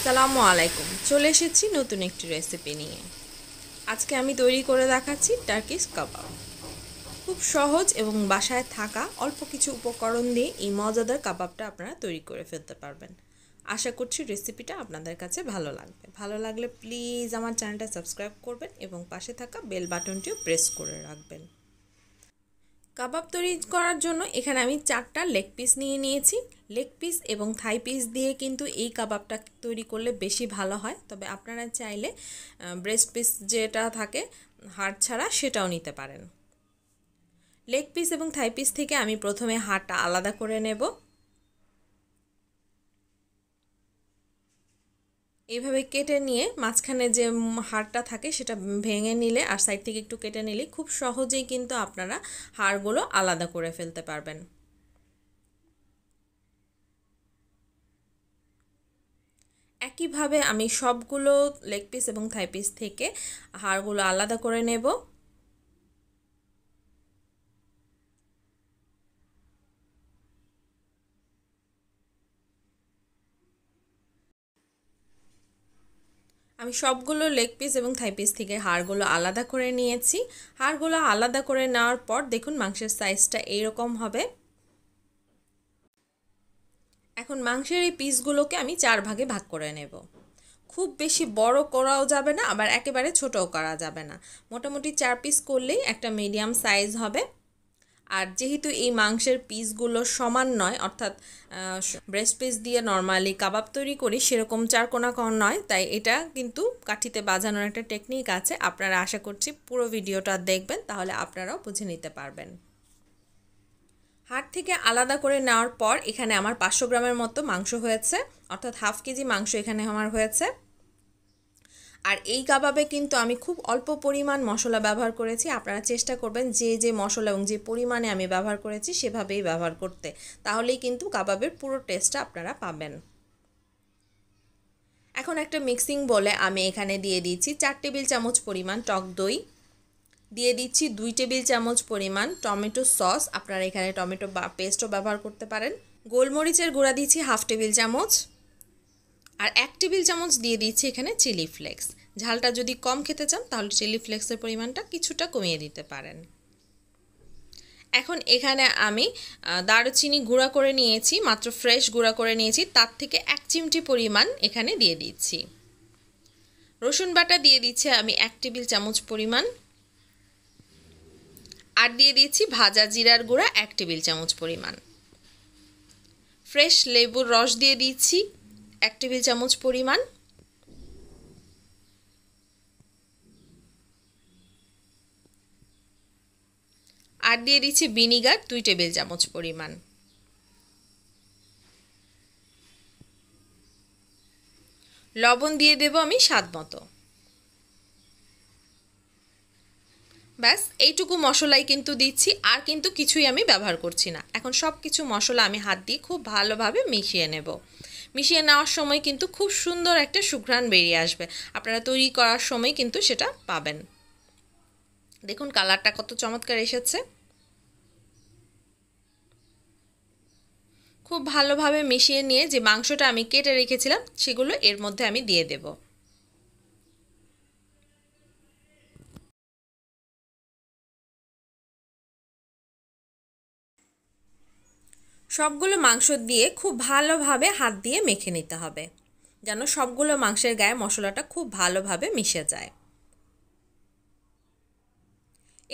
আসসালামু আলাইকুম চলে এসেছি নতুন একটি রেসিপি নিয়ে আজকে আমি তৈরি করে দেখাচ্ছি টার্কিস কাবাব খুব সহজ এবং বাসায় থাকা অল্প কিছু উপকরণ দিয়ে এই মজাদার কাবাবটা আপনারা তৈরি করে ফেলতে পারবেন আশা করছি রেসিপিটা আপনাদের কাছে ভালো লাগবে ভালো লাগলে প্লিজ আমার চ্যানেলটা সাবস্ক্রাইব করবেন এবং পাশে থাকা বেল বাটনটিও প্রেস করে রাখবেন কাবাব তৈরি করার জন্য এখানে আমি চারটা লেগ পিস নিয়ে নিয়েছি লেগ পিস এবং থাই পিস দিয়ে কিন্তু এই কাবাবটা তৈরি করলে বেশি ভালো হয় তবে আপনারা চাইলে ব্রেস্ট পিস যেটা থাকে হাড় ছাড়া সেটাও নিতে পারেন লেগ পিস এবং থাই পিস থেকে আমি প্রথমে হাড়টা আলাদা করে নেব এইভাবে কেটে নিয়ে মাঝখানে যে হাড়টা থাকে সেটা ভেঙে নিলে আর সাইড থেকে একটু কেটে নিলে খুব সহজেই কিন্তু আপনারা হাড়গুলো আলাদা করে ফেলতে পারবেন একইভাবে আমি সবগুলো লেগ পিস এবং থাই পিস থেকে হাড়গুলো আলাদা করে নেব আমি সবগুলো লেগ পিস এবং থাই পিস থেকে হাড়গুলো আলাদা করে নিয়েছি হাড়গুলো আলাদা করে নেওয়ার পর দেখুন মাংসের সাইজটা এইরকম হবে এখন মাংসের এই পিসগুলোকে আমি চার ভাগে ভাগ করে নেব খুব বেশি বড় করাও যাবে না আবার একেবারে ছোটও করা যাবে না মোটামুটি চার পিস করলেই একটা মিডিয়াম সাইজ হবে আর যেহেতু এই মাংসের পিসগুলো সমান নয় অর্থাৎ ব্রেস্ট পিস দিয়ে নর্মালি কাবাব তৈরি করি সেরকম চারকোনা কোন নয় তাই এটা কিন্তু কাঠিতে বাজানোর একটা টেকনিক আছে আপনারা আশা করছি পুরো ভিডিওটা দেখবেন তাহলে আপনারাও বুঝে নিতে পারবেন হাট থেকে আলাদা করে নেওয়ার পর এখানে আমার পাঁচশো গ্রামের মতো মাংস হয়েছে অর্থাৎ হাফ কেজি মাংস এখানে আমার হয়েছে আর এই কাবাবে কিন্তু আমি খুব অল্প পরিমাণ মশলা ব্যবহার করেছি আপনারা চেষ্টা করবেন যে যে মশলা এবং যে পরিমাণে আমি ব্যবহার করেছি সেভাবেই ব্যবহার করতে তাহলেই কিন্তু কাবাবের পুরো টেস্টটা আপনারা পাবেন এখন একটা মিক্সিং বলে আমি এখানে দিয়ে দিচ্ছি চার টেবিল চামচ পরিমাণ টক দই দিয়ে দিচ্ছি দুই টেবিল চামচ পরিমাণ টমেটো সস আপনারা এখানে টমেটো বা পেস্টও ব্যবহার করতে পারেন গোলমরিচের গুঁড়া দিচ্ছি হাফ টেবিল চামচ আর এক টেবিল চামচ দিয়ে দিচ্ছি এখানে চিলি ফ্লেক্স ঝালটা যদি কম খেতে চান তাহলে চিলি ফ্লেক্সের পরিমাণটা কিছুটা কমিয়ে দিতে পারেন এখন এখানে আমি দারুচিনি গুঁড়া করে নিয়েছি মাত্র ফ্রেশ গুঁড়া করে নিয়েছি তার থেকে এক চিমটি পরিমাণ এখানে দিয়ে দিচ্ছি রসুন বাটা দিয়ে দিচ্ছি আমি এক টেবিল চামচ পরিমাণ আর দিয়ে দিচ্ছি ভাজা জিরার গুঁড়া এক টেবিল চামচ পরিমাণ ফ্রেশ লেবুর রস দিয়ে দিচ্ছি এক টেবিল চামচ পরিমাণ আর দিয়ে দিচ্ছি ভিনিগার দুই টেবিল চামচ পরিমাণ লবণ দিয়ে দেব আমি স্বাদ মতো ব্যাস এইটুকু মশলাই কিন্তু দিচ্ছি আর কিন্তু কিছুই আমি ব্যবহার করছি না এখন সব কিছু মশলা আমি হাত দিয়ে খুব ভালোভাবে মিশিয়ে নেবো মিশিয়ে নেওয়ার সময় কিন্তু খুব সুন্দর একটা সুঘ্রাণ বেরিয়ে আসবে আপনারা তৈরি করার সময় কিন্তু সেটা পাবেন দেখুন কালারটা কত চমৎকার এসেছে খুব ভালোভাবে মিশিয়ে নিয়ে যে মাংসটা আমি কেটে রেখেছিলাম সেগুলো এর মধ্যে আমি দিয়ে দেবো সবগুলো মাংস দিয়ে খুব ভালোভাবে হাত দিয়ে মেখে নিতে হবে যেন সবগুলো মাংসের গায়ে মশলাটা খুব ভালোভাবে মিশে যায়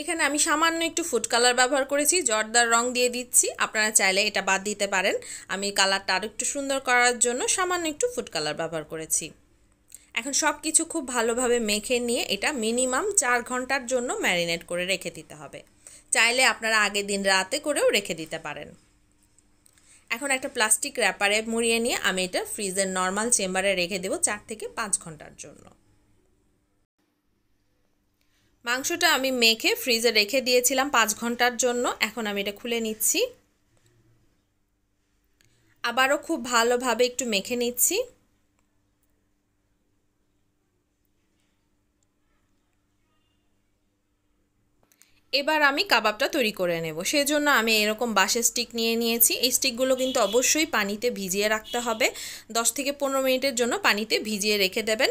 এখানে আমি সামান্য একটু ফুড কালার ব্যবহার করেছি জর্দার রং দিয়ে দিচ্ছি আপনারা চাইলে এটা বাদ দিতে পারেন আমি কালারটা আরও একটু সুন্দর করার জন্য সামান্য একটু ফুড কালার ব্যবহার করেছি এখন সব কিছু খুব ভালোভাবে মেখে নিয়ে এটা মিনিমাম চার ঘন্টার জন্য ম্যারিনেট করে রেখে দিতে হবে চাইলে আপনারা আগের দিন রাতে করেও রেখে দিতে পারেন এখন একটা প্লাস্টিক র্যাপারে মুড়িয়ে নিয়ে আমি এটা ফ্রিজের নর্মাল চেম্বারে রেখে দেবো চার থেকে পাঁচ ঘন্টার জন্য মাংসটা আমি মেখে ফ্রিজে রেখে দিয়েছিলাম পাঁচ ঘন্টার জন্য এখন আমি এটা খুলে নিচ্ছি আবারও খুব ভালোভাবে একটু মেখে নিচ্ছি এবার আমি কাবাবটা তৈরি করে নেব সেজন্য আমি এরকম বাঁশের স্টিক নিয়ে নিয়েছি এই স্টিকগুলো কিন্তু অবশ্যই পানিতে ভিজিয়ে রাখতে হবে 10 থেকে পনেরো মিনিটের জন্য পানিতে ভিজিয়ে রেখে দেবেন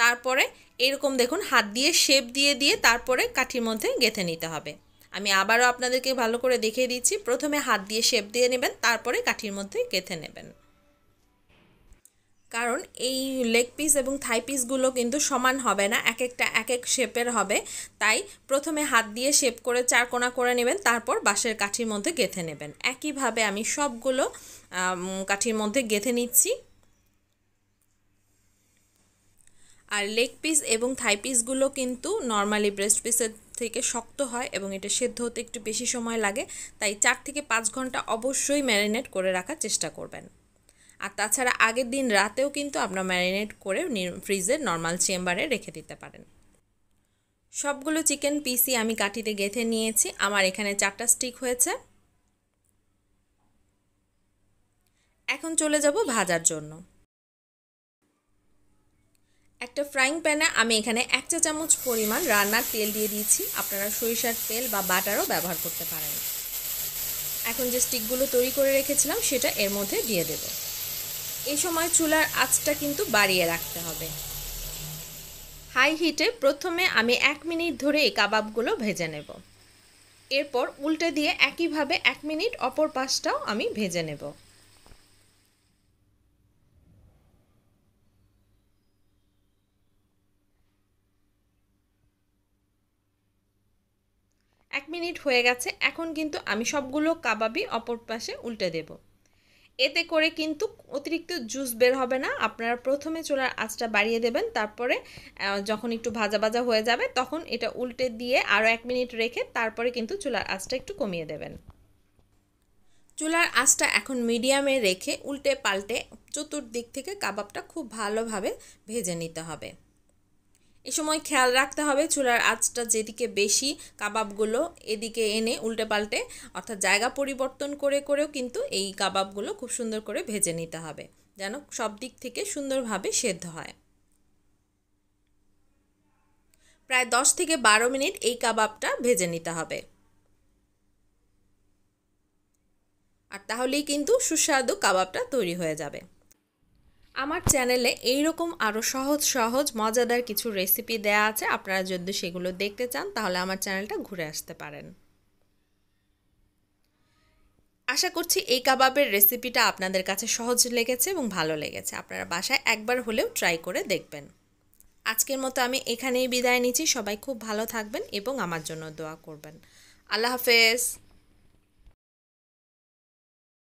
তারপরে এরকম দেখুন হাত দিয়ে শেপ দিয়ে দিয়ে তারপরে কাঠির মধ্যে গেঁথে নিতে হবে আমি আবারও আপনাদেরকে ভালো করে দেখিয়ে দিচ্ছি প্রথমে হাত দিয়ে শেপ দিয়ে নেবেন তারপরে কাঠির মধ্যে গেঁথে নেবেন কারণ এই লেগ পিস এবং থাই পিসগুলো কিন্তু সমান হবে না এক একটা এক এক শেপের হবে তাই প্রথমে হাত দিয়ে শেপ করে চারকোনা করে নেবেন তারপর বাঁশের কাঠির মধ্যে গেঁথে নেবেন একইভাবে আমি সবগুলো কাঠির মধ্যে গেঁথে নিচ্ছি আর লেগ পিস এবং থাই পিসগুলো কিন্তু নর্মালি ব্রেস্ট পিসের থেকে শক্ত হয় এবং এটা সেদ্ধ হতে একটু বেশি সময় লাগে তাই চার থেকে পাঁচ ঘন্টা অবশ্যই ম্যারিনেট করে রাখার চেষ্টা করবেন আর তাছাড়া আগের দিন রাতেও কিন্তু আপনার ম্যারিনেট করে ফ্রিজে নর্মাল চেম্বারে রেখে দিতে পারেন সবগুলো চিকেন পিসি আমি কাটিতে গেঁথে নিয়েছি আমার এখানে চারটা স্টিক হয়েছে এখন চলে যাব ভাজার জন্য একটা ফ্রাইং প্যানে আমি এখানে এক চা চামচ পরিমাণ রান্নার তেল দিয়ে দিয়েছি আপনারা সরিষার তেল বা বাটারও ব্যবহার করতে পারেন এখন যে স্টিকগুলো তৈরি করে রেখেছিলাম সেটা এর মধ্যে দিয়ে দেবো এ সময় চুলার আঁচটা কিন্তু বাড়িয়ে রাখতে হবে হাই হিটে প্রথমে আমি এক মিনিট ধরে এই কাবাবগুলো ভেজে নেব এরপর উল্টে দিয়ে একইভাবে এক মিনিট অপর পাশটাও আমি ভেজে নেব এক মিনিট হয়ে গেছে এখন কিন্তু আমি সবগুলো কাবাবই অপর পাশে উল্টে দেবো এতে করে কিন্তু অতিরিক্ত জুস বের হবে না আপনারা প্রথমে চুলার আঁচটা বাড়িয়ে দেবেন তারপরে যখন একটু ভাজা ভাজা হয়ে যাবে তখন এটা উল্টে দিয়ে আরও এক মিনিট রেখে তারপরে কিন্তু চুলার আঁচটা একটু কমিয়ে দেবেন চুলার আঁচটা এখন মিডিয়ামে রেখে উল্টে পাল্টে চতুর্দিক থেকে কাবাবটা খুব ভালোভাবে ভেজে নিতে হবে এ সময় খেয়াল রাখতে হবে চুলার আঁচটা যেদিকে বেশি কাবাবগুলো এদিকে এনে উল্টে পাল্টে অর্থাৎ জায়গা পরিবর্তন করে করেও কিন্তু এই কাবাবগুলো খুব সুন্দর করে ভেজে নিতে হবে যেন সব দিক থেকে সুন্দরভাবে সেদ্ধ হয় প্রায় দশ থেকে বারো মিনিট এই কাবাবটা ভেজে নিতে হবে আর তাহলেই কিন্তু সুস্বাদু কাবাবটা তৈরি হয়ে যাবে আমার চ্যানেলে এইরকম আরও সহজ সহজ মজাদার কিছু রেসিপি দেয়া আছে আপনারা যদি সেগুলো দেখতে চান তাহলে আমার চ্যানেলটা ঘুরে আসতে পারেন আশা করছি এই কাবাবের রেসিপিটা আপনাদের কাছে সহজ লেগেছে এবং ভালো লেগেছে আপনারা বাসায় একবার হলেও ট্রাই করে দেখবেন আজকের মতো আমি এখানেই বিদায় নিচ্ছি সবাই খুব ভালো থাকবেন এবং আমার জন্য দোয়া করবেন আল্লাহ হাফেজ